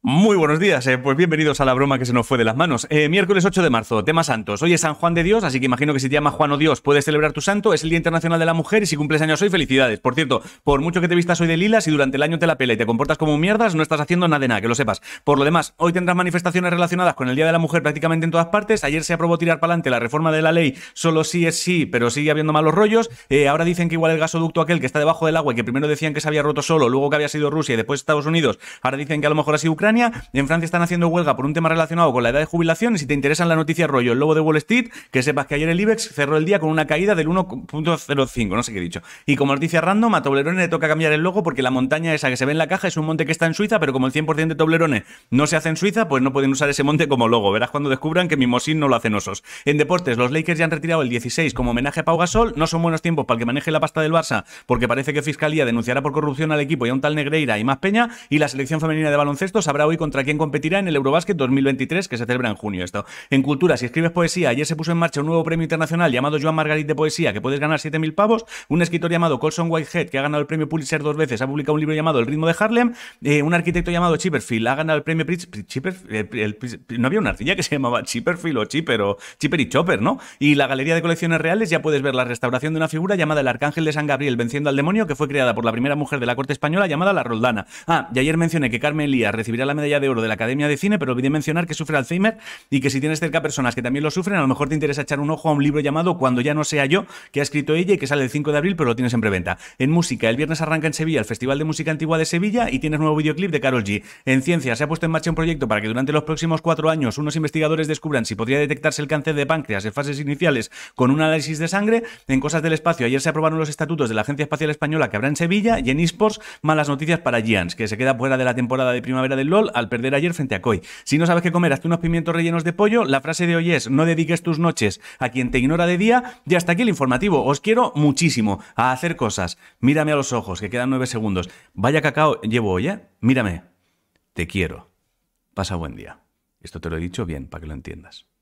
Muy buenos días, eh. pues bienvenidos a la broma que se nos fue de las manos. Eh, miércoles 8 de marzo, tema santos. Hoy es San Juan de Dios, así que imagino que si te llamas Juan o Dios puedes celebrar tu santo. Es el Día Internacional de la Mujer y si cumples años hoy, felicidades. Por cierto, por mucho que te vistas hoy de lilas y durante el año te la pela y te comportas como mierdas, no estás haciendo nada de nada, que lo sepas. Por lo demás, hoy tendrás manifestaciones relacionadas con el Día de la Mujer prácticamente en todas partes. Ayer se aprobó tirar para adelante la reforma de la ley, solo sí es sí, pero sigue habiendo malos rollos. Eh, ahora dicen que igual el gasoducto aquel que está debajo del agua y que primero decían que se había roto solo, luego que había sido Rusia y después Estados Unidos, ahora dicen que a lo mejor ha sido Ucrania en Francia están haciendo huelga por un tema relacionado con la edad de jubilación. Y si te interesan la noticia rollo el lobo de Wall Street, que sepas que ayer el IBEX cerró el día con una caída del 1.05, no sé qué he dicho. Y como noticia random, a Toblerone le toca cambiar el logo porque la montaña esa que se ve en la caja es un monte que está en Suiza, pero como el 100% de Toblerone no se hace en Suiza, pues no pueden usar ese monte como logo. Verás cuando descubran que Mimosín no lo hacen osos. En deportes, los Lakers ya han retirado el 16 como homenaje a Pau Gasol. No son buenos tiempos para el que maneje la pasta del Barça, porque parece que Fiscalía denunciará por corrupción al equipo y a un tal Negreira y más Peña. Y la selección femenina de baloncesto hoy contra quién competirá en el Eurobasket 2023 que se celebra en junio esto. En cultura, si escribes poesía, ayer se puso en marcha un nuevo premio internacional llamado Joan Margarit de Poesía, que puedes ganar 7.000 pavos. Un escritor llamado Colson Whitehead, que ha ganado el premio Pulitzer dos veces, ha publicado un libro llamado El ritmo de Harlem. Eh, un arquitecto llamado Chipperfield ha ganado el premio Pritz, eh, no había una arcilla que se llamaba Chipperfield o Chipper o Chipper y Chopper, ¿no? Y la Galería de Colecciones Reales ya puedes ver la restauración de una figura llamada el Arcángel de San Gabriel venciendo al demonio, que fue creada por la primera mujer de la corte española llamada la Roldana. Ah, y ayer mencioné que Carmen Lía recibirá la medalla de oro de la Academia de Cine, pero olvidé mencionar que sufre Alzheimer y que si tienes cerca personas que también lo sufren, a lo mejor te interesa echar un ojo a un libro llamado Cuando ya no sea yo, que ha escrito ella y que sale el 5 de abril, pero lo tienes en preventa. En música, el viernes arranca en Sevilla el Festival de Música Antigua de Sevilla y tienes nuevo videoclip de Carol G. En ciencia, se ha puesto en marcha un proyecto para que durante los próximos cuatro años unos investigadores descubran si podría detectarse el cáncer de páncreas en fases iniciales con un análisis de sangre. En cosas del espacio, ayer se aprobaron los estatutos de la Agencia Espacial Española que habrá en Sevilla y en eSports, malas noticias para Giants, que se queda fuera de la temporada de primavera del al perder ayer frente a Koi. Si no sabes qué comer, hazte unos pimientos rellenos de pollo. La frase de hoy es, no dediques tus noches a quien te ignora de día. Y hasta aquí el informativo. Os quiero muchísimo a hacer cosas. Mírame a los ojos, que quedan nueve segundos. Vaya cacao llevo hoy, ¿eh? Mírame. Te quiero. Pasa buen día. Esto te lo he dicho bien, para que lo entiendas.